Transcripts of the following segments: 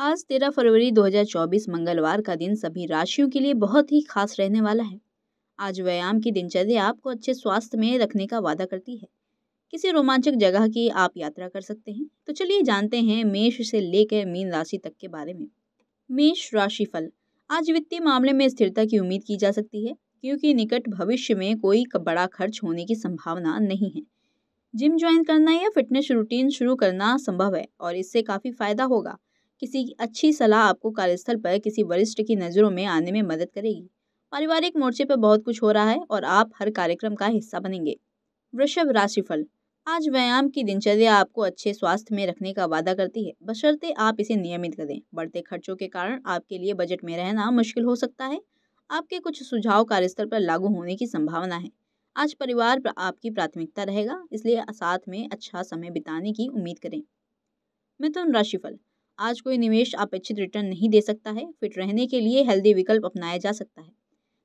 आज तेरह फरवरी 2024 मंगलवार का दिन सभी राशियों के लिए बहुत ही खास रहने वाला है आज व्यायाम की दिनचर्या आपको अच्छे स्वास्थ्य में रखने का वादा करती है किसी रोमांचक जगह की आप यात्रा कर सकते हैं तो चलिए जानते हैं मेष से लेकर मीन राशि तक के बारे में मेष राशि फल आज वित्तीय मामले में स्थिरता की उम्मीद की जा सकती है क्योंकि निकट भविष्य में कोई बड़ा खर्च होने की संभावना नहीं है जिम ज्वाइन करना या फिटनेस रूटीन शुरू करना संभव है और इससे काफ़ी फायदा होगा किसी अच्छी सलाह आपको कार्यस्थल पर किसी वरिष्ठ की नज़रों में आने में मदद करेगी पारिवारिक मोर्चे पर बहुत कुछ हो रहा है और आप हर कार्यक्रम का हिस्सा बनेंगे वृषभ राशिफल आज व्यायाम की दिनचर्या आपको अच्छे स्वास्थ्य में रखने का वादा करती है बशर्ते आप इसे नियमित करें बढ़ते खर्चों के कारण आपके लिए बजट में रहना मुश्किल हो सकता है आपके कुछ सुझाव कार्यस्थल पर लागू होने की संभावना है आज परिवार पर आपकी प्राथमिकता रहेगा इसलिए साथ में अच्छा समय बिताने की उम्मीद करें मिथुन राशिफल आज कोई निवेश अपेक्षित रिटर्न नहीं दे सकता है फिट रहने के लिए हेल्दी विकल्प अपनाया जा सकता है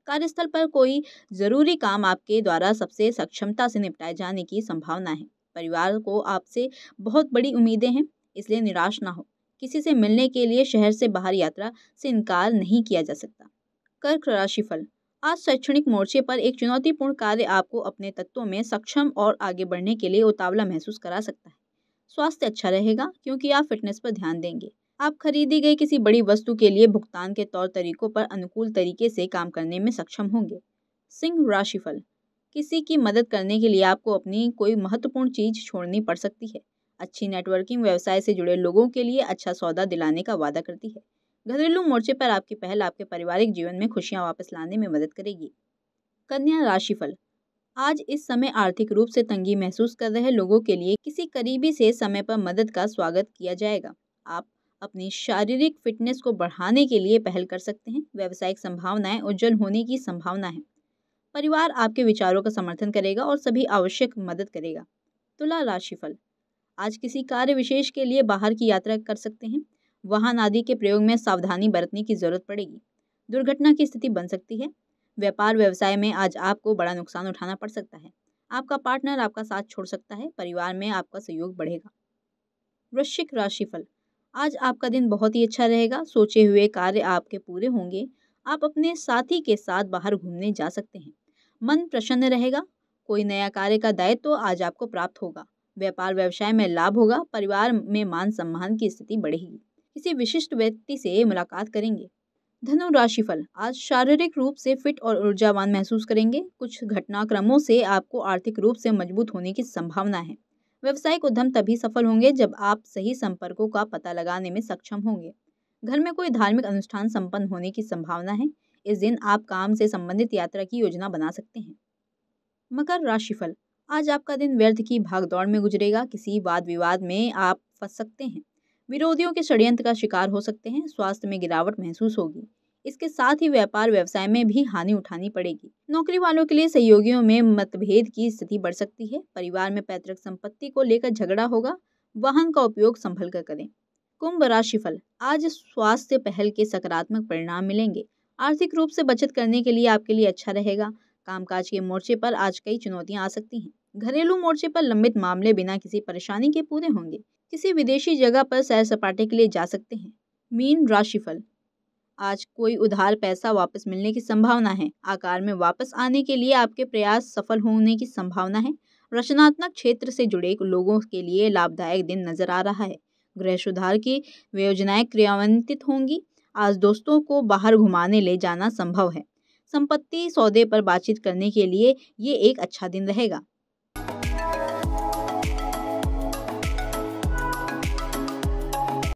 कार्यस्थल पर कोई ज़रूरी काम आपके द्वारा सबसे सक्षमता से निपटाए जाने की संभावना है परिवार को आपसे बहुत बड़ी उम्मीदें हैं इसलिए निराश ना हो किसी से मिलने के लिए शहर से बाहर यात्रा से इनकार नहीं किया जा सकता कर्क राशिफल आज शैक्षणिक मोर्चे पर एक चुनौतीपूर्ण कार्य आपको अपने तत्वों में सक्षम और आगे बढ़ने के लिए उतावला महसूस करा सकता है स्वास्थ्य अच्छा रहेगा क्योंकि आप फिटनेस पर ध्यान देंगे आप खरीदी गई किसी बड़ी वस्तु के लिए भुगतान के तौर तरीकों पर अनुकूल तरीके से काम करने में सक्षम होंगे सिंह राशिफल किसी की मदद करने के लिए आपको अपनी कोई महत्वपूर्ण चीज छोड़नी पड़ सकती है अच्छी नेटवर्किंग व्यवसाय से जुड़े लोगों के लिए अच्छा सौदा दिलाने का वादा करती है घरेलू मोर्चे पर आपकी पहल आपके पारिवारिक जीवन में खुशियां वापस लाने में मदद करेगी कन्या राशिफल आज इस समय आर्थिक रूप से तंगी महसूस कर रहे लोगों के लिए किसी करीबी से समय पर मदद का स्वागत किया जाएगा आप अपनी शारीरिक फिटनेस को बढ़ाने के लिए पहल कर सकते हैं व्यावसायिक संभावनाएं उज्जवल होने की संभावना है परिवार आपके विचारों का समर्थन करेगा और सभी आवश्यक मदद करेगा तुला राशिफल आज किसी कार्य विशेष के लिए बाहर की यात्रा कर सकते हैं वाहन आदि के प्रयोग में सावधानी बरतने की जरूरत पड़ेगी दुर्घटना की स्थिति बन सकती है व्यापार व्यवसाय में आज आपको बड़ा नुकसान उठाना पड़ सकता है आपका पार्टनर आपका साथ छोड़ सकता है परिवार में आपका सहयोग बढ़ेगा वृश्चिक राशिफल आज आपका दिन बहुत ही अच्छा रहेगा सोचे हुए कार्य आपके पूरे होंगे आप अपने साथी के साथ बाहर घूमने जा सकते हैं मन प्रसन्न रहेगा कोई नया कार्य का दायित्व तो आज आपको प्राप्त होगा व्यापार व्यवसाय में लाभ होगा परिवार में मान सम्मान की स्थिति बढ़ेगी किसी विशिष्ट व्यक्ति से मुलाकात करेंगे धनु राशि फल आज शारीरिक रूप से फिट और ऊर्जावान महसूस करेंगे कुछ घटनाक्रमों से आपको आर्थिक रूप से मजबूत होने की संभावना है व्यवसायिक उद्यम तभी सफल होंगे जब आप सही संपर्कों का पता लगाने में सक्षम होंगे घर में कोई धार्मिक अनुष्ठान संपन्न होने की संभावना है इस दिन आप काम से संबंधित यात्रा की योजना बना सकते हैं मकर राशिफल आज आपका दिन व्यर्थ की भागदौड़ में गुजरेगा किसी वाद विवाद में आप फंस सकते हैं विरोधियों के षड्यंत्र का शिकार हो सकते हैं स्वास्थ्य में गिरावट महसूस होगी इसके साथ ही व्यापार व्यवसाय में भी हानि उठानी पड़ेगी नौकरी वालों के लिए सहयोगियों में मतभेद की स्थिति बढ़ सकती है परिवार में पैतृक संपत्ति को लेकर झगड़ा होगा वाहन का उपयोग संभल कर करें कुंभ राशिफल आज स्वास्थ्य पहल के सकारात्मक परिणाम मिलेंगे आर्थिक रूप से बचत करने के लिए आपके लिए अच्छा रहेगा कामकाज के मोर्चे पर आज कई चुनौतियां आ सकती हैं घरेलू मोर्चे पर लंबित मामले बिना किसी परेशानी के पूरे होंगे किसी विदेशी जगह पर सैर सपाटे के लिए जा सकते हैं मीन राशिफल आज कोई उधार पैसा वापस मिलने की संभावना है आकार में वापस आने के लिए आपके प्रयास सफल होने की संभावना है रचनात्मक क्षेत्र से जुड़े लोगों के लिए लाभदायक दिन नजर आ रहा है गृह सुधार की योजनाएं क्रियान्वित होंगी आज दोस्तों को बाहर घुमाने ले जाना संभव है संपत्ति सौदे पर बातचीत करने के लिए ये एक अच्छा दिन रहेगा